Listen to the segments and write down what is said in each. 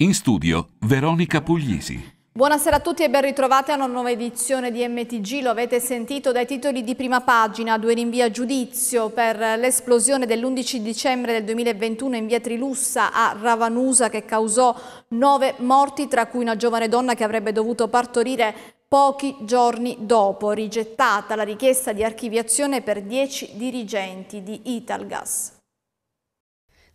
In studio Veronica Puglisi. Buonasera a tutti e ben ritrovati a una nuova edizione di MTG, lo avete sentito dai titoli di prima pagina, due rinvia giudizio per l'esplosione dell'11 dicembre del 2021 in via Trilussa a Ravanusa che causò nove morti tra cui una giovane donna che avrebbe dovuto partorire pochi giorni dopo, rigettata la richiesta di archiviazione per dieci dirigenti di Italgas.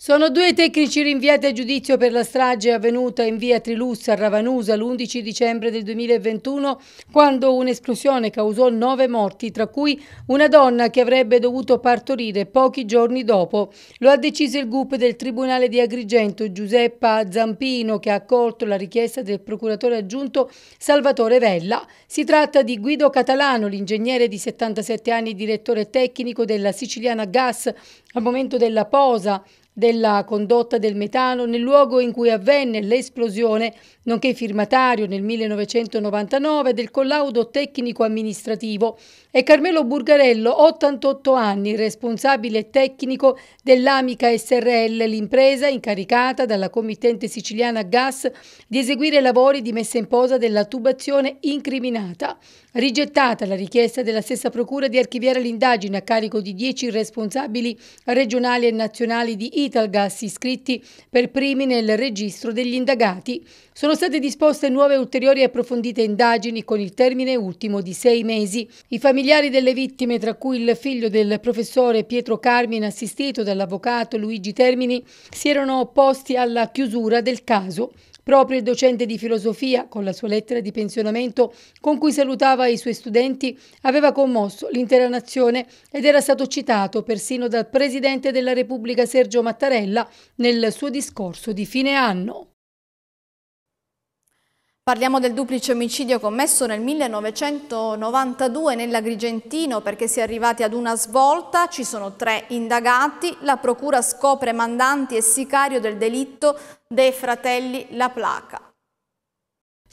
Sono due tecnici rinviati a giudizio per la strage avvenuta in via Trilussa a Ravanusa l'11 dicembre del 2021 quando un'esplosione causò nove morti, tra cui una donna che avrebbe dovuto partorire pochi giorni dopo. Lo ha deciso il GUP del Tribunale di Agrigento Giuseppa Zampino che ha accolto la richiesta del procuratore aggiunto Salvatore Vella. Si tratta di Guido Catalano, l'ingegnere di 77 anni direttore tecnico della Siciliana Gas al momento della posa della condotta del metano nel luogo in cui avvenne l'esplosione, nonché firmatario nel 1999 del collaudo tecnico amministrativo, e Carmelo Burgarello, 88 anni, responsabile tecnico dell'Amica SRL, l'impresa incaricata dalla committente siciliana Gas di eseguire lavori di messa in posa della tubazione incriminata. Rigettata la richiesta della stessa Procura di archiviare l'indagine a carico di dieci responsabili regionali e nazionali di Italgas iscritti per primi nel registro degli indagati. Sono state disposte nuove ulteriori e approfondite indagini con il termine ultimo di sei mesi. I familiari delle vittime, tra cui il figlio del professore Pietro Carmine assistito dall'avvocato Luigi Termini, si erano opposti alla chiusura del caso. Proprio il docente di filosofia, con la sua lettera di pensionamento con cui salutava i suoi studenti, aveva commosso l'intera nazione ed era stato citato persino dal Presidente della Repubblica Sergio Mattarella nel suo discorso di fine anno. Parliamo del duplice omicidio commesso nel 1992 nell'Agrigentino perché si è arrivati ad una svolta, ci sono tre indagati, la procura scopre mandanti e sicario del delitto dei fratelli La Placa.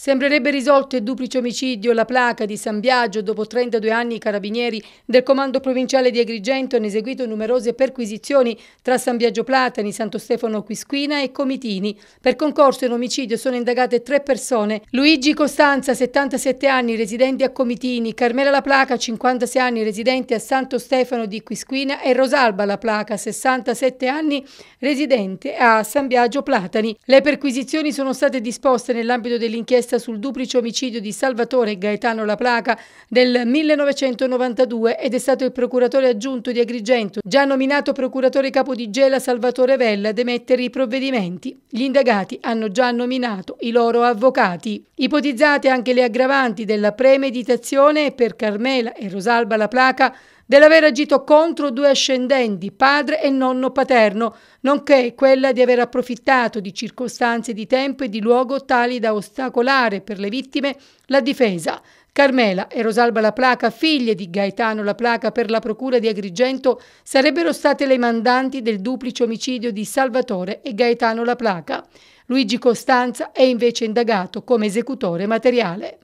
Sembrerebbe risolto il duplice omicidio la placa di San Biagio. Dopo 32 anni i carabinieri del comando provinciale di Agrigento hanno eseguito numerose perquisizioni tra San Biagio Platani, Santo Stefano Quisquina e Comitini. Per concorso in omicidio sono indagate tre persone. Luigi Costanza, 77 anni, residente a Comitini, Carmela La Placa, 56 anni, residente a Santo Stefano di Quisquina e Rosalba La Placa, 67 anni, residente a San Biagio Platani. Le perquisizioni sono state disposte nell'ambito dell'inchiesta inchiesta sul duplice omicidio di Salvatore Gaetano La Placa del 1992 ed è stato il procuratore aggiunto di Agrigento, già nominato procuratore capo di Gela Salvatore Vella, ad emettere i provvedimenti. Gli indagati hanno già nominato i loro avvocati. Ipotizzate anche le aggravanti della premeditazione per Carmela e Rosalba La Placa dell'aver agito contro due ascendenti, padre e nonno paterno, nonché quella di aver approfittato di circostanze di tempo e di luogo tali da ostacolare per le vittime la difesa. Carmela e Rosalba La Placa, figlie di Gaetano La Placa per la procura di Agrigento, sarebbero state le mandanti del duplice omicidio di Salvatore e Gaetano La Placa. Luigi Costanza è invece indagato come esecutore materiale.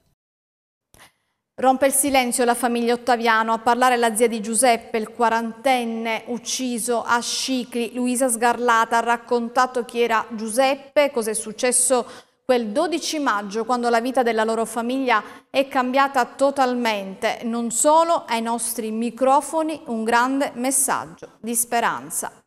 Rompe il silenzio la famiglia Ottaviano, a parlare la zia di Giuseppe, il quarantenne ucciso a Scicli. Luisa Sgarlata ha raccontato chi era Giuseppe, cosa è successo quel 12 maggio quando la vita della loro famiglia è cambiata totalmente. Non solo, ai nostri microfoni un grande messaggio di speranza.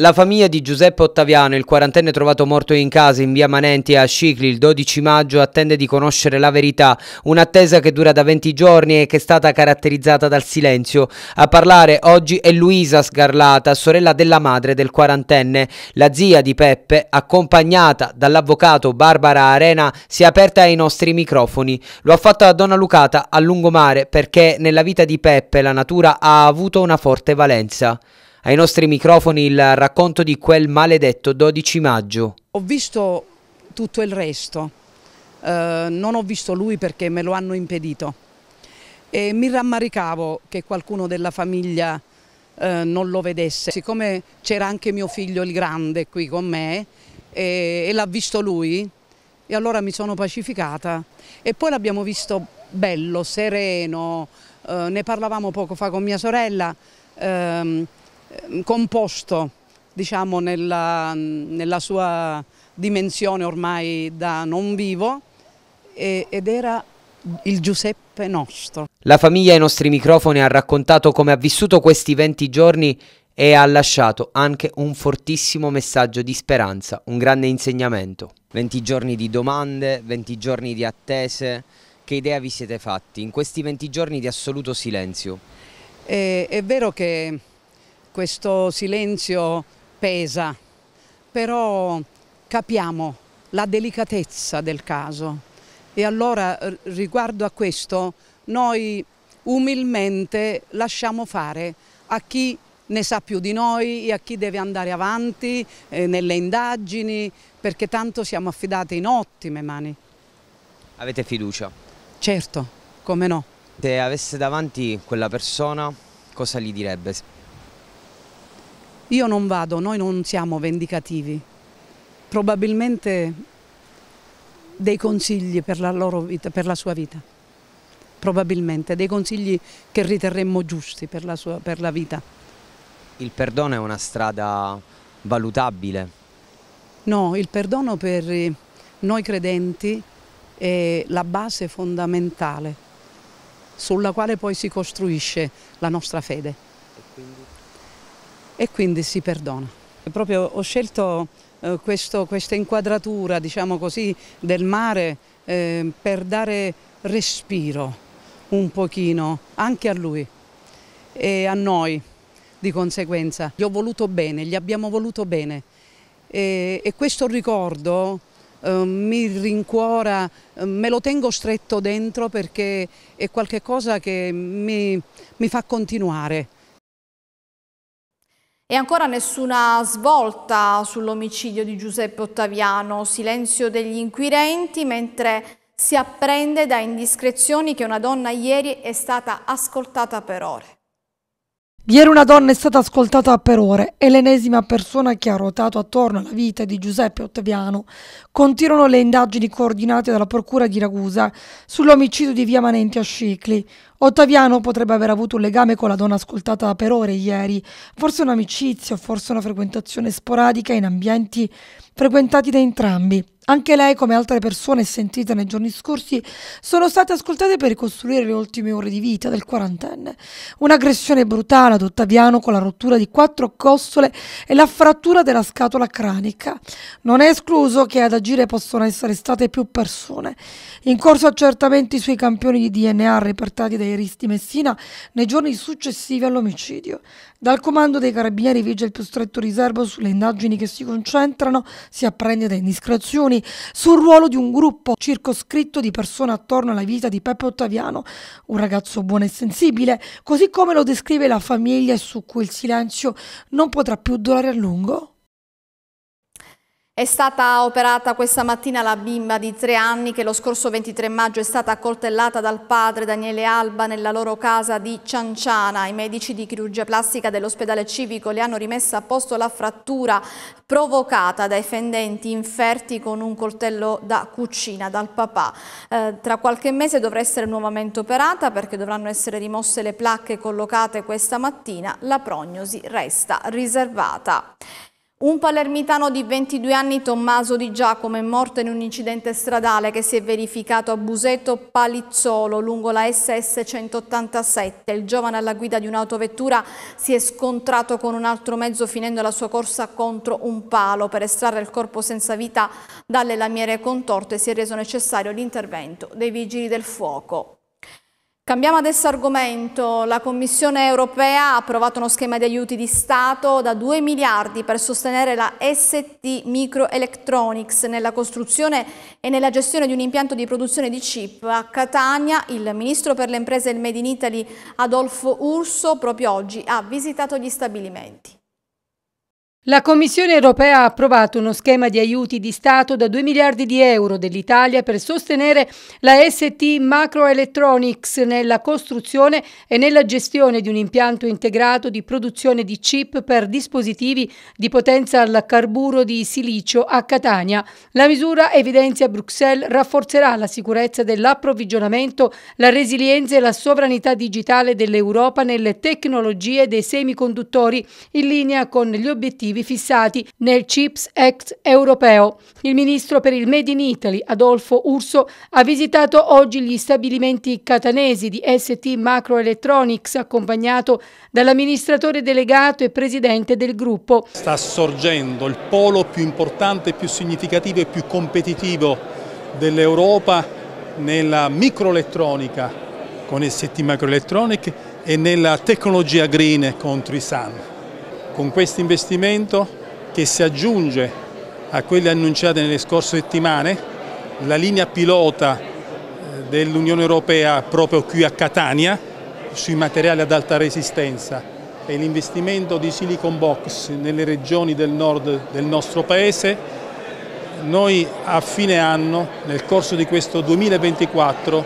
La famiglia di Giuseppe Ottaviano, il quarantenne trovato morto in casa in via Manenti a Scicli il 12 maggio, attende di conoscere la verità, un'attesa che dura da 20 giorni e che è stata caratterizzata dal silenzio. A parlare oggi è Luisa Sgarlata, sorella della madre del quarantenne. La zia di Peppe, accompagnata dall'avvocato Barbara Arena, si è aperta ai nostri microfoni. Lo ha fatto a Donna Lucata a lungomare perché nella vita di Peppe la natura ha avuto una forte valenza ai nostri microfoni il racconto di quel maledetto 12 maggio. Ho visto tutto il resto, eh, non ho visto lui perché me lo hanno impedito e mi rammaricavo che qualcuno della famiglia eh, non lo vedesse. Siccome c'era anche mio figlio il grande qui con me e, e l'ha visto lui e allora mi sono pacificata e poi l'abbiamo visto bello, sereno, eh, ne parlavamo poco fa con mia sorella. Ehm, Ehm, composto diciamo, nella, nella, sua dimensione ormai da non vivo e, ed era il Giuseppe nostro. La famiglia ai nostri microfoni ha raccontato come ha vissuto questi 20 giorni e ha lasciato anche un fortissimo messaggio di speranza, un grande insegnamento. 20 giorni di domande, 20 giorni di attese, che idea vi siete fatti in questi 20 giorni di assoluto silenzio? Eh, è vero che questo silenzio pesa, però capiamo la delicatezza del caso e allora riguardo a questo noi umilmente lasciamo fare a chi ne sa più di noi e a chi deve andare avanti eh, nelle indagini, perché tanto siamo affidati in ottime mani. Avete fiducia? Certo, come no. Se avesse davanti quella persona, cosa gli direbbe? Io non vado, noi non siamo vendicativi. Probabilmente dei consigli per la, loro vita, per la sua vita. Probabilmente dei consigli che riterremmo giusti per la, sua, per la vita. Il perdono è una strada valutabile? No, il perdono per noi credenti è la base fondamentale sulla quale poi si costruisce la nostra fede e quindi si perdona. Proprio ho scelto eh, questo, questa inquadratura diciamo così, del mare eh, per dare respiro un pochino anche a lui e a noi di conseguenza. Gli ho voluto bene, gli abbiamo voluto bene e, e questo ricordo eh, mi rincuora, eh, me lo tengo stretto dentro perché è qualcosa che mi, mi fa continuare. E ancora nessuna svolta sull'omicidio di Giuseppe Ottaviano, silenzio degli inquirenti mentre si apprende da indiscrezioni che una donna ieri è stata ascoltata per ore. Ieri una donna è stata ascoltata per ore, e l'ennesima persona che ha ruotato attorno alla vita di Giuseppe Ottaviano. Continuano le indagini coordinate dalla Procura di Ragusa sull'omicidio di via Manenti a Scicli. Ottaviano potrebbe aver avuto un legame con la donna ascoltata per ore ieri, forse un'amicizia, forse una frequentazione sporadica in ambienti frequentati da entrambi. Anche lei, come altre persone sentite nei giorni scorsi, sono state ascoltate per ricostruire le ultime ore di vita del quarantenne. Un'aggressione brutale ad Ottaviano con la rottura di quattro costole e la frattura della scatola cranica. Non è escluso che ad agire possono essere state più persone. In corso accertamenti sui campioni di DNA repertati dai Risti Messina nei giorni successivi all'omicidio. Dal comando dei carabinieri vige il più stretto riservo sulle indagini che si concentrano, si apprende da indiscrezioni, sul ruolo di un gruppo circoscritto di persone attorno alla vita di Peppe Ottaviano, un ragazzo buono e sensibile, così come lo descrive la famiglia e su cui il silenzio non potrà più durare a lungo. È stata operata questa mattina la bimba di tre anni che lo scorso 23 maggio è stata accoltellata dal padre Daniele Alba nella loro casa di Cianciana. I medici di chirurgia plastica dell'ospedale civico le hanno rimessa a posto la frattura provocata dai fendenti inferti con un coltello da cucina dal papà. Eh, tra qualche mese dovrà essere nuovamente operata perché dovranno essere rimosse le placche collocate questa mattina. La prognosi resta riservata. Un palermitano di 22 anni, Tommaso Di Giacomo, è morto in un incidente stradale che si è verificato a Buseto Palizzolo lungo la SS 187. Il giovane alla guida di un'autovettura si è scontrato con un altro mezzo finendo la sua corsa contro un palo. Per estrarre il corpo senza vita dalle lamiere contorte si è reso necessario l'intervento dei vigili del fuoco. Cambiamo adesso argomento. La Commissione europea ha approvato uno schema di aiuti di Stato da 2 miliardi per sostenere la ST Microelectronics nella costruzione e nella gestione di un impianto di produzione di chip. A Catania il ministro per le imprese e il Made in Italy Adolfo Urso proprio oggi ha visitato gli stabilimenti. La Commissione europea ha approvato uno schema di aiuti di Stato da 2 miliardi di euro dell'Italia per sostenere la ST Macroelectronics nella costruzione e nella gestione di un impianto integrato di produzione di chip per dispositivi di potenza al carburo di silicio a Catania. La misura, evidenzia Bruxelles, rafforzerà la sicurezza dell'approvvigionamento, la resilienza e la sovranità digitale dell'Europa nelle tecnologie dei semiconduttori in linea con gli obiettivi obiettivi fissati nel CHIPS Act europeo. Il ministro per il Made in Italy, Adolfo Urso, ha visitato oggi gli stabilimenti catanesi di ST Macro Electronics, accompagnato dall'amministratore delegato e presidente del gruppo. Sta sorgendo il polo più importante, più significativo e più competitivo dell'Europa nella microelettronica con ST Microelectronic e nella tecnologia green con Trisan con questo investimento che si aggiunge a quelle annunciate nelle scorse settimane, la linea pilota eh, dell'Unione Europea proprio qui a Catania sui materiali ad alta resistenza e l'investimento di Silicon Box nelle regioni del nord del nostro paese, noi a fine anno, nel corso di questo 2024,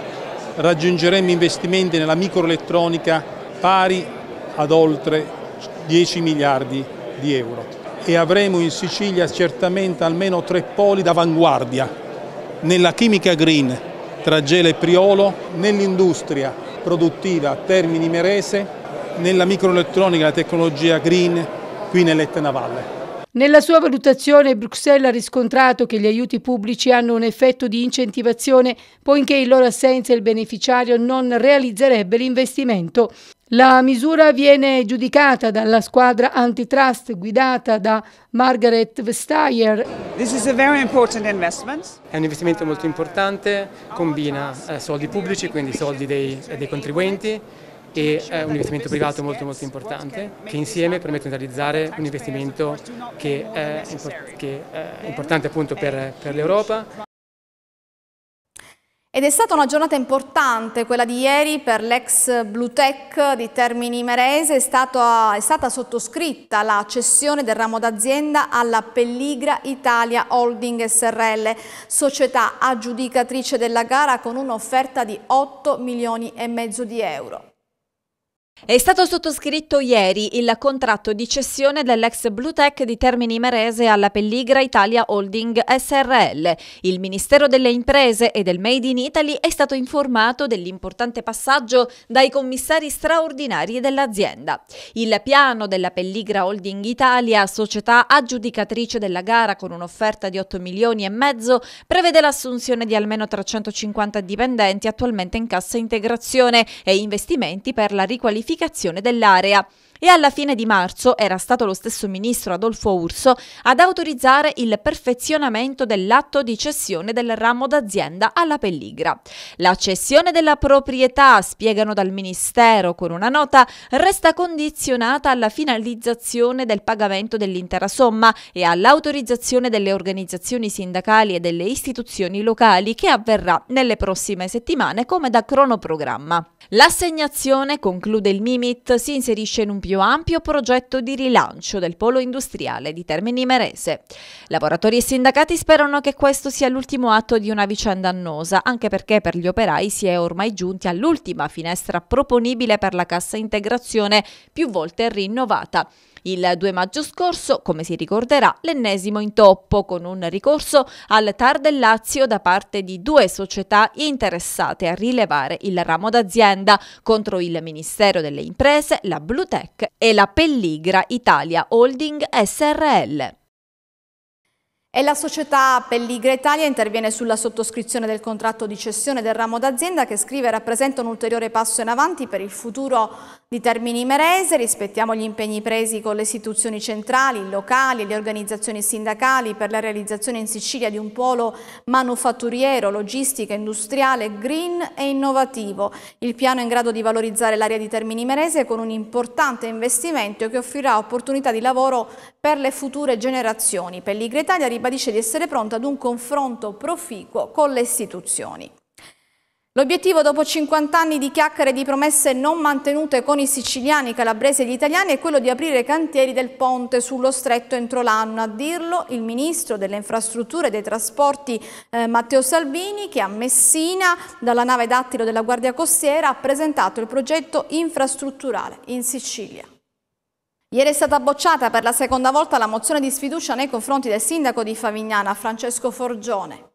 raggiungeremo investimenti nella microelettronica pari ad oltre 10 miliardi di euro e avremo in Sicilia certamente almeno tre poli d'avanguardia nella chimica green tra Gela e Priolo, nell'industria produttiva a Termini Merese, nella microelettronica e la tecnologia green qui nell'Etna Valle. Nella sua valutazione Bruxelles ha riscontrato che gli aiuti pubblici hanno un effetto di incentivazione poiché in loro assenza il beneficiario non realizzerebbe l'investimento. La misura viene giudicata dalla squadra antitrust guidata da Margaret Vestager. È un investimento molto importante, combina eh, soldi pubblici, quindi soldi dei, eh, dei contribuenti, e è un investimento privato molto molto importante che insieme permettono di realizzare un investimento che è, che è importante appunto per, per l'Europa. Ed è stata una giornata importante quella di ieri per l'ex Blue Tech di Termini Merese, è, stato, è stata sottoscritta la cessione del ramo d'azienda alla Pelligra Italia Holding SRL, società aggiudicatrice della gara con un'offerta di 8 milioni e mezzo di euro. È stato sottoscritto ieri il contratto di cessione dell'ex Bluetech di Termini Merese alla Pelligra Italia Holding SRL. Il Ministero delle Imprese e del Made in Italy è stato informato dell'importante passaggio dai commissari straordinari dell'azienda. Il piano della Pelligra Holding Italia, società aggiudicatrice della gara con un'offerta di 8 milioni e mezzo, prevede l'assunzione di almeno 350 dipendenti attualmente in cassa integrazione e investimenti per la riqualificazione riqualificazione dell'area e alla fine di marzo era stato lo stesso ministro Adolfo Urso ad autorizzare il perfezionamento dell'atto di cessione del ramo d'azienda alla Pelligra. La cessione della proprietà, spiegano dal Ministero con una nota, resta condizionata alla finalizzazione del pagamento dell'intera somma e all'autorizzazione delle organizzazioni sindacali e delle istituzioni locali che avverrà nelle prossime settimane come da cronoprogramma. L'assegnazione, conclude il MIMIT, si inserisce in un più più ampio progetto di rilancio del polo industriale di Termini Merese. Lavoratori e sindacati sperano che questo sia l'ultimo atto di una vicenda annosa, anche perché per gli operai si è ormai giunti all'ultima finestra proponibile per la cassa integrazione più volte rinnovata. Il 2 maggio scorso, come si ricorderà, l'ennesimo intoppo con un ricorso al TAR del Lazio da parte di due società interessate a rilevare il ramo d'azienda contro il Ministero delle Imprese, la Blutech e la Pelligra Italia Holding SRL. E la società Pelligra Italia interviene sulla sottoscrizione del contratto di cessione del ramo d'azienda che scrive rappresenta un ulteriore passo in avanti per il futuro di Termini Merese, rispettiamo gli impegni presi con le istituzioni centrali, locali e le organizzazioni sindacali per la realizzazione in Sicilia di un polo manufatturiero, logistica, industriale, green e innovativo. Il piano è in grado di valorizzare l'area di Termini Merese con un importante investimento che offrirà opportunità di lavoro per le future generazioni. Pelligra Italia ribadisce di essere pronto ad un confronto proficuo con le istituzioni. L'obiettivo dopo 50 anni di chiacchiere e di promesse non mantenute con i siciliani, calabresi e gli italiani è quello di aprire i cantieri del ponte sullo stretto entro l'anno. A dirlo il ministro delle infrastrutture e dei trasporti eh, Matteo Salvini che a Messina dalla nave dattilo della Guardia Costiera ha presentato il progetto infrastrutturale in Sicilia. Ieri è stata bocciata per la seconda volta la mozione di sfiducia nei confronti del sindaco di Favignana, Francesco Forgione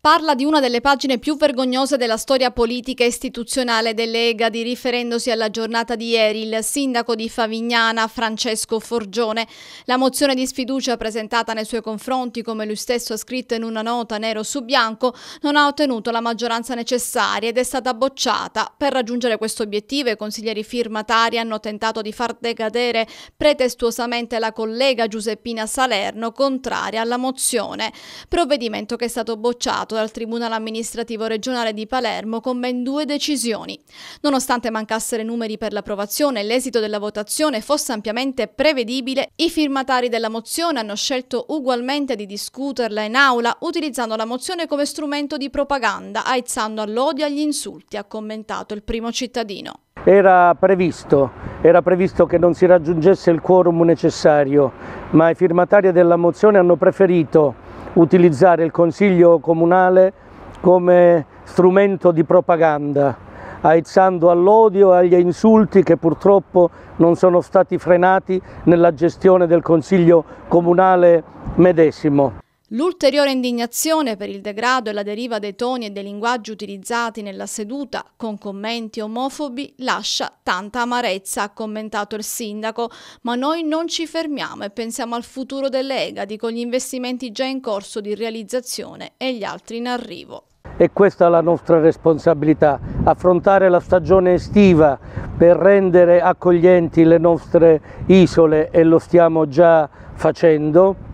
parla di una delle pagine più vergognose della storia politica e istituzionale dell'Egadi, riferendosi alla giornata di ieri il sindaco di Favignana Francesco Forgione. La mozione di sfiducia presentata nei suoi confronti, come lui stesso ha scritto in una nota nero su bianco, non ha ottenuto la maggioranza necessaria ed è stata bocciata. Per raggiungere questo obiettivo i consiglieri firmatari hanno tentato di far decadere pretestuosamente la collega Giuseppina Salerno, contraria alla mozione, provvedimento che è stato bocciato annullato dal Tribunale amministrativo regionale di Palermo con ben due decisioni. Nonostante mancassero numeri per l'approvazione e l'esito della votazione fosse ampiamente prevedibile, i firmatari della mozione hanno scelto ugualmente di discuterla in aula utilizzando la mozione come strumento di propaganda, aizzando all'odio e agli insulti, ha commentato il primo cittadino. Era previsto, era previsto, che non si raggiungesse il quorum necessario, ma i firmatari della mozione hanno preferito utilizzare il Consiglio Comunale come strumento di propaganda, aizzando all'odio e agli insulti che purtroppo non sono stati frenati nella gestione del Consiglio Comunale medesimo. L'ulteriore indignazione per il degrado e la deriva dei toni e dei linguaggi utilizzati nella seduta, con commenti omofobi, lascia tanta amarezza, ha commentato il sindaco, ma noi non ci fermiamo e pensiamo al futuro dell'Egadi con gli investimenti già in corso di realizzazione e gli altri in arrivo. E questa è la nostra responsabilità, affrontare la stagione estiva per rendere accoglienti le nostre isole e lo stiamo già facendo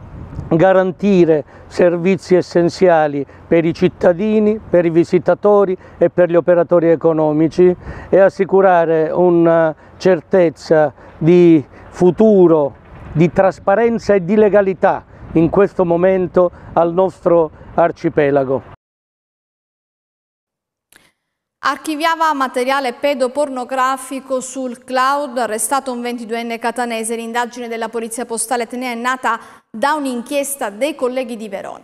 garantire servizi essenziali per i cittadini, per i visitatori e per gli operatori economici e assicurare una certezza di futuro, di trasparenza e di legalità in questo momento al nostro arcipelago. Archiviava materiale pedopornografico sul cloud, arrestato un 22enne catanese, l'indagine della polizia postale Tenea è nata da un'inchiesta dei colleghi di Verona.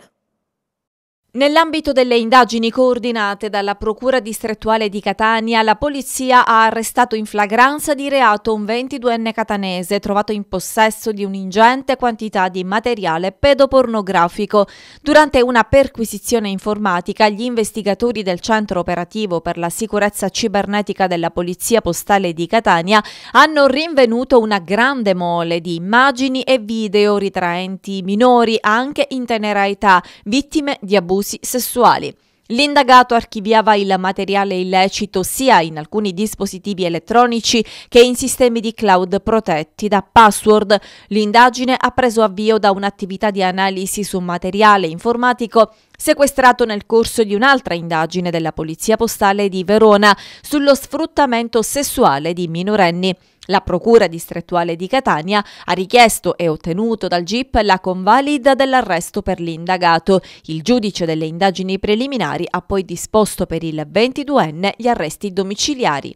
Nell'ambito delle indagini coordinate dalla Procura distrettuale di Catania, la polizia ha arrestato in flagranza di reato un 22enne catanese trovato in possesso di un'ingente quantità di materiale pedopornografico. Durante una perquisizione informatica, gli investigatori del Centro Operativo per la Sicurezza Cibernetica della Polizia Postale di Catania hanno rinvenuto una grande mole di immagini e video ritraenti minori anche in tenera età, vittime di abusi abusi sessuali. L'indagato archiviava il materiale illecito sia in alcuni dispositivi elettronici che in sistemi di cloud protetti da password. L'indagine ha preso avvio da un'attività di analisi su materiale informatico sequestrato nel corso di un'altra indagine della Polizia Postale di Verona sullo sfruttamento sessuale di minorenni. La Procura distrettuale di Catania ha richiesto e ottenuto dal GIP la convalida dell'arresto per l'indagato. Il giudice delle indagini preliminari ha poi disposto per il 22enne gli arresti domiciliari.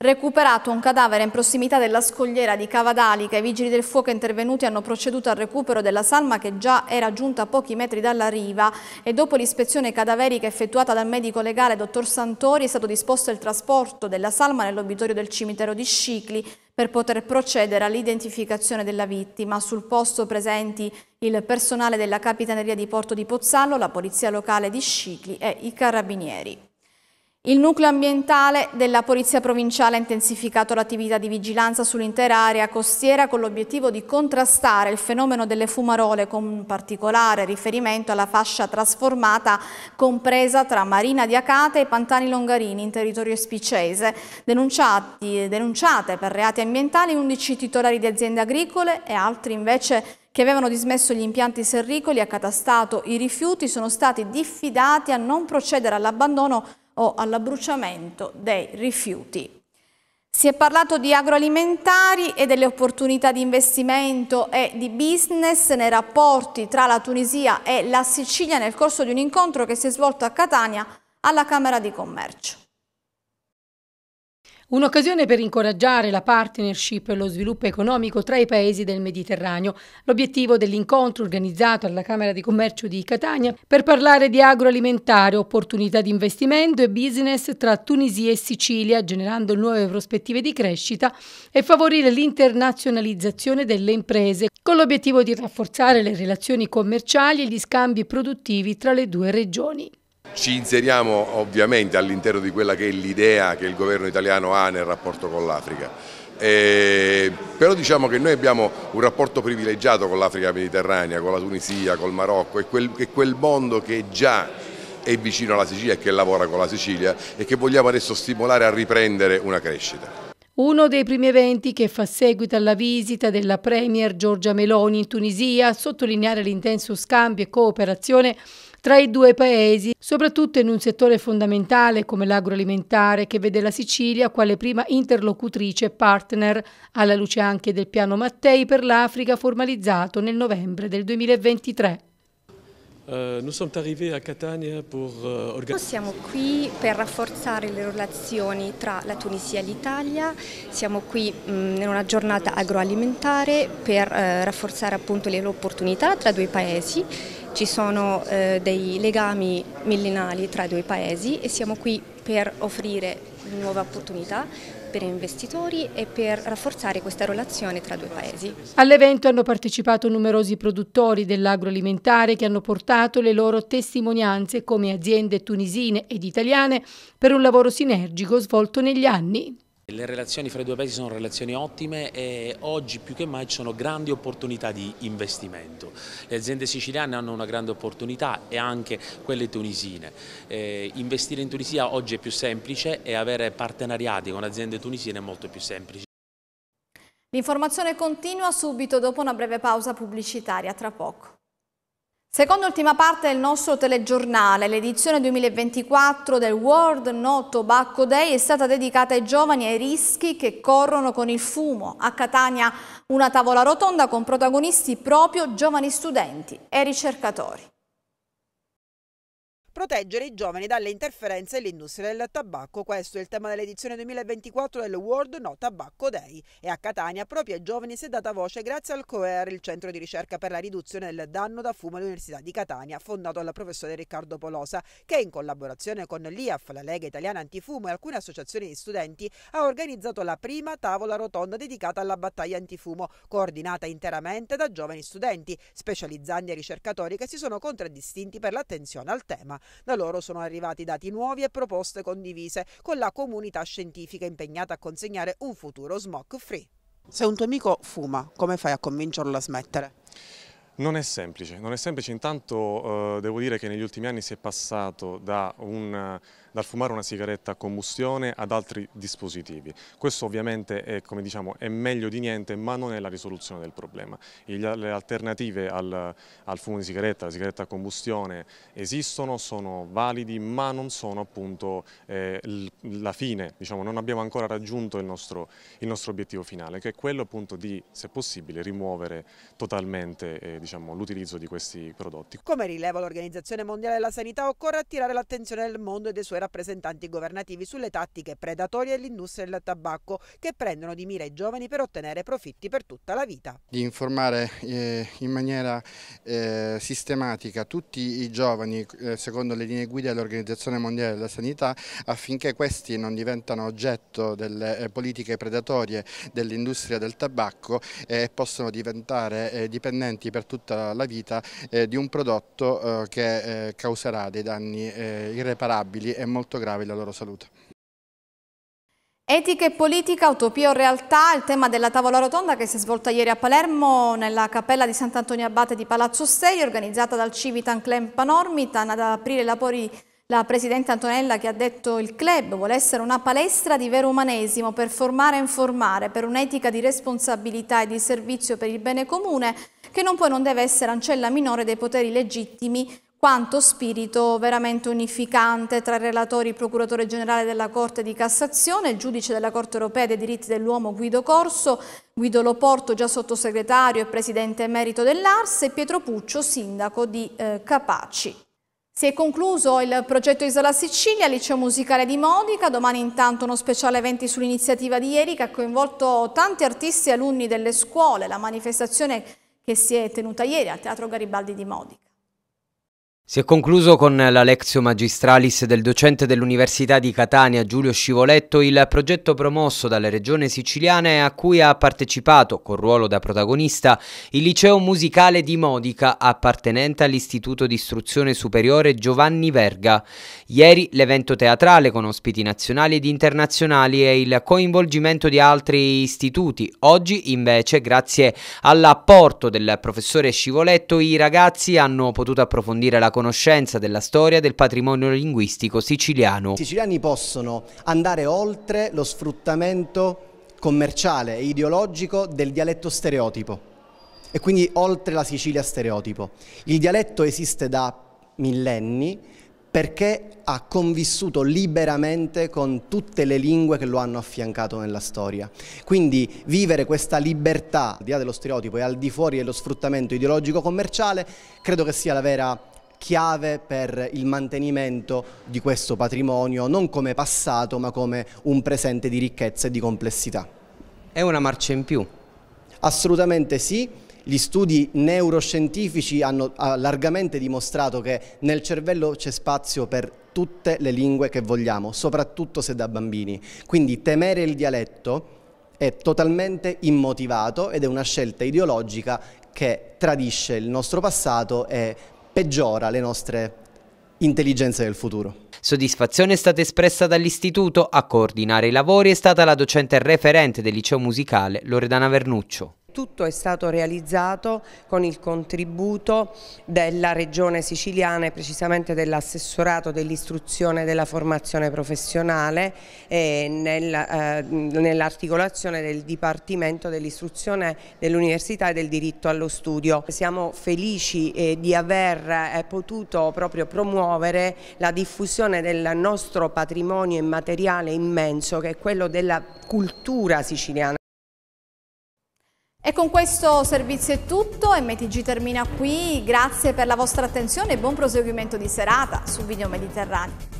Recuperato un cadavere in prossimità della scogliera di Cavadalica, i vigili del fuoco intervenuti hanno proceduto al recupero della salma che già era giunta a pochi metri dalla riva e dopo l'ispezione cadaverica effettuata dal medico legale dottor Santori è stato disposto il trasporto della salma nell'obitorio del cimitero di Scicli per poter procedere all'identificazione della vittima. Sul posto presenti il personale della Capitaneria di Porto di Pozzallo, la Polizia Locale di Scicli e i Carabinieri. Il nucleo ambientale della Polizia Provinciale ha intensificato l'attività di vigilanza sull'intera area costiera con l'obiettivo di contrastare il fenomeno delle fumarole con particolare riferimento alla fascia trasformata compresa tra Marina di Acate e Pantani Longarini in territorio spicese, denunciate per reati ambientali 11 titolari di aziende agricole e altri invece che avevano dismesso gli impianti serricoli, e accatastato i rifiuti, sono stati diffidati a non procedere all'abbandono o all'abbruciamento dei rifiuti. Si è parlato di agroalimentari e delle opportunità di investimento e di business nei rapporti tra la Tunisia e la Sicilia nel corso di un incontro che si è svolto a Catania alla Camera di Commercio. Un'occasione per incoraggiare la partnership e lo sviluppo economico tra i paesi del Mediterraneo, l'obiettivo dell'incontro organizzato alla Camera di Commercio di Catania per parlare di agroalimentare, opportunità di investimento e business tra Tunisia e Sicilia, generando nuove prospettive di crescita e favorire l'internazionalizzazione delle imprese, con l'obiettivo di rafforzare le relazioni commerciali e gli scambi produttivi tra le due regioni. Ci inseriamo ovviamente all'interno di quella che è l'idea che il governo italiano ha nel rapporto con l'Africa. Eh, però diciamo che noi abbiamo un rapporto privilegiato con l'Africa mediterranea, con la Tunisia, col Marocco e quel, quel mondo che già è vicino alla Sicilia e che lavora con la Sicilia e che vogliamo adesso stimolare a riprendere una crescita. Uno dei primi eventi che fa seguito alla visita della Premier Giorgia Meloni in Tunisia a sottolineare l'intenso scambio e cooperazione tra i due paesi, soprattutto in un settore fondamentale come l'agroalimentare che vede la Sicilia quale prima interlocutrice e partner, alla luce anche del piano Mattei per l'Africa formalizzato nel novembre del 2023. Euh, Noi siamo arrivés a Catania per euh, organizzare. Noi Siamo qui per rafforzare le relazioni tra la Tunisia e l'Italia, siamo qui mm, in una giornata agroalimentare per eh, rafforzare appunto le opportunità tra due paesi. Ci sono eh, dei legami millenari tra i due paesi e siamo qui per offrire nuove opportunità per investitori e per rafforzare questa relazione tra due paesi. All'evento hanno partecipato numerosi produttori dell'agroalimentare che hanno portato le loro testimonianze come aziende tunisine ed italiane per un lavoro sinergico svolto negli anni. Le relazioni fra i due paesi sono relazioni ottime e oggi più che mai ci sono grandi opportunità di investimento. Le aziende siciliane hanno una grande opportunità e anche quelle tunisine. Eh, investire in Tunisia oggi è più semplice e avere partenariati con aziende tunisine è molto più semplice. L'informazione continua subito dopo una breve pausa pubblicitaria, tra poco. Seconda e ultima parte del nostro telegiornale, l'edizione 2024 del World No Tobacco Day è stata dedicata ai giovani e ai rischi che corrono con il fumo. A Catania una tavola rotonda con protagonisti proprio giovani studenti e ricercatori proteggere i giovani dalle interferenze dell'industria del tabacco. Questo è il tema dell'edizione 2024 del World No Tabacco Day e a Catania proprio ai giovani si è data voce grazie al COER, il centro di ricerca per la riduzione del danno da fumo all'Università di Catania, fondato dal professore Riccardo Polosa, che in collaborazione con l'IAF, la Lega Italiana Antifumo e alcune associazioni di studenti ha organizzato la prima tavola rotonda dedicata alla battaglia antifumo, coordinata interamente da giovani studenti, specializzanti e ricercatori che si sono contraddistinti per l'attenzione al tema. Da loro sono arrivati dati nuovi e proposte condivise con la comunità scientifica impegnata a consegnare un futuro smog free. Se un tuo amico fuma, come fai a convincerlo a smettere? Non è semplice, non è semplice. Intanto eh, devo dire che negli ultimi anni si è passato da un dal fumare una sigaretta a combustione ad altri dispositivi. Questo ovviamente è, diciamo, è meglio di niente ma non è la risoluzione del problema. le alternative al, al fumo di sigaretta, alla sigaretta a combustione esistono, sono validi ma non sono appunto eh, la fine, diciamo, non abbiamo ancora raggiunto il nostro, il nostro, obiettivo finale che è quello appunto di se possibile rimuovere totalmente eh, diciamo, l'utilizzo di questi prodotti. Come rileva l'Organizzazione Mondiale della Sanità occorre attirare l'attenzione del mondo e dei suoi suoi rappresentanti governativi sulle tattiche predatorie dell'industria del tabacco che prendono di mira i giovani per ottenere profitti per tutta la vita. Di informare eh, in maniera eh, sistematica tutti i giovani eh, secondo le linee guida dell'Organizzazione Mondiale della Sanità affinché questi non diventano oggetto delle eh, politiche predatorie dell'industria del tabacco eh, e possono diventare eh, dipendenti per tutta la vita di un prodotto che causerà dei danni irreparabili e molto grave la loro salute. Etica e politica, utopia o realtà, il tema della tavola rotonda che si è svolta ieri a Palermo nella cappella di Sant'Antonio Abate di Palazzo Stei, organizzata dal Civitan Club Panormitan, ad aprire i lavori la Presidente Antonella che ha detto il club vuole essere una palestra di vero umanesimo per formare e informare, per un'etica di responsabilità e di servizio per il bene comune, che non può e non deve essere ancella minore dei poteri legittimi quanto spirito veramente unificante tra i relatori, il procuratore generale della Corte di Cassazione, il giudice della Corte Europea dei diritti dell'uomo Guido Corso, Guido Loporto già sottosegretario e presidente emerito dell'Arse e Pietro Puccio sindaco di eh, Capaci. Si è concluso il progetto Isola Sicilia, liceo musicale di Modica, domani intanto uno speciale evento sull'iniziativa di ieri che ha coinvolto tanti artisti e alunni delle scuole, la manifestazione che si è tenuta ieri al Teatro Garibaldi di Modica. Si è concluso con la Lectio Magistralis del docente dell'Università di Catania Giulio Scivoletto il progetto promosso dalla regione Siciliana e a cui ha partecipato, con ruolo da protagonista, il liceo musicale di Modica appartenente all'Istituto di Istruzione Superiore Giovanni Verga. Ieri l'evento teatrale con ospiti nazionali ed internazionali e il coinvolgimento di altri istituti. Oggi invece, grazie all'apporto del professore Scivoletto, i ragazzi hanno potuto approfondire la conoscenza della storia del patrimonio linguistico siciliano. I siciliani possono andare oltre lo sfruttamento commerciale e ideologico del dialetto stereotipo e quindi oltre la Sicilia stereotipo. Il dialetto esiste da millenni perché ha convissuto liberamente con tutte le lingue che lo hanno affiancato nella storia. Quindi vivere questa libertà, al di là dello stereotipo e al di fuori dello sfruttamento ideologico commerciale, credo che sia la vera chiave per il mantenimento di questo patrimonio, non come passato ma come un presente di ricchezza e di complessità. È una marcia in più? Assolutamente sì. Gli studi neuroscientifici hanno largamente dimostrato che nel cervello c'è spazio per tutte le lingue che vogliamo, soprattutto se da bambini. Quindi temere il dialetto è totalmente immotivato ed è una scelta ideologica che tradisce il nostro passato e peggiora le nostre intelligenze del futuro. Soddisfazione è stata espressa dall'istituto, a coordinare i lavori è stata la docente referente del liceo musicale Loredana Vernuccio tutto è stato realizzato con il contributo della regione siciliana e precisamente dell'assessorato dell'istruzione e della formazione professionale eh, eh, nell'articolazione del Dipartimento dell'istruzione dell'università e del diritto allo studio. Siamo felici eh, di aver potuto proprio promuovere la diffusione del nostro patrimonio immateriale immenso che è quello della cultura siciliana. E con questo servizio è tutto, MTG termina qui, grazie per la vostra attenzione e buon proseguimento di serata su Video Mediterraneo.